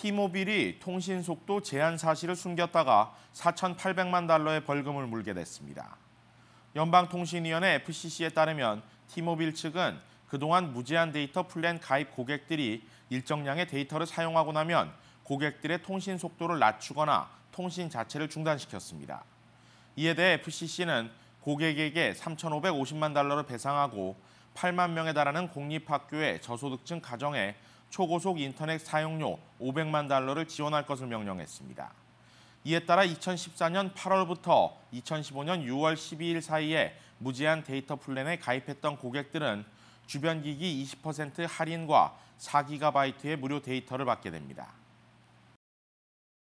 티모빌이 통신 속도 제한 사실을 숨겼다가 4,800만 달러의 벌금을 물게 됐습니다. 연방통신위원회 FCC에 따르면 티모빌 측은 그동안 무제한 데이터 플랜 가입 고객들이 일정량의 데이터를 사용하고 나면 고객들의 통신 속도를 낮추거나 통신 자체를 중단시켰습니다. 이에 대해 FCC는 고객에게 3,550만 달러를 배상하고 8만 명에 달하는 공립학교의 저소득층 가정에 초고속 인터넷 사용료 500만 달러를 지원할 것을 명령했습니다. 이에 따라 2014년 8월부터 2015년 6월 12일 사이에 무제한 데이터 플랜에 가입했던 고객들은 주변 기기 20% 할인과 4기가바이트의 무료 데이터를 받게 됩니다.